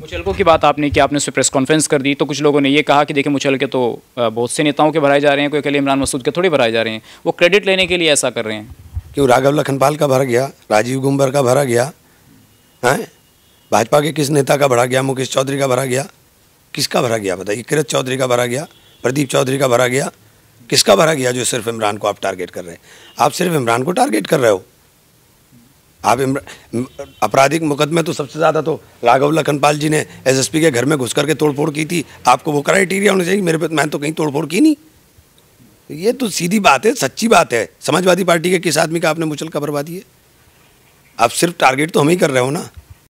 मुचलकों की बात आपने की आपने उस प्रेस कॉन्फ्रेंस कर दी तो कुछ लोगों ने ये कहा कि देखिए मुचलके तो बहुत से नेताओं के भराए जा रहे हैं कोई अकेले इमरान मसूद के थोड़े भराए जा रहे हैं वो क्रेडिट लेने के लिए ऐसा कर रहे हैं क्यों राघव लखनपाल का भरा गया राजीव गुम्बर का भरा गया है भाजपा के किस नेता का भरा गया मुकेश चौधरी का भरा गया किसका भरा गया बताइए किरत चौधरी का भरा गया प्रदीप चौधरी का भरा गया किसका भरा गया जो सिर्फ इमरान को आप टारगेट कर रहे हैं आप सिर्फ इमरान को टारगेट कर रहे हो आप आपराधिक मुकदमे तो सबसे ज़्यादा तो राघव लखनपाल जी ने एसएसपी के घर में घुस करके तोड़फोड़ की थी आपको वो क्राइटेरिया होना चाहिए मेरे पे मैंने तो कहीं तोड़फोड़ की नहीं ये तो सीधी बात है सच्ची बात है समाजवादी पार्टी के किस आदमी का आपने मुचल का बर्बादी है आप सिर्फ टारगेट तो हम ही कर रहे हो ना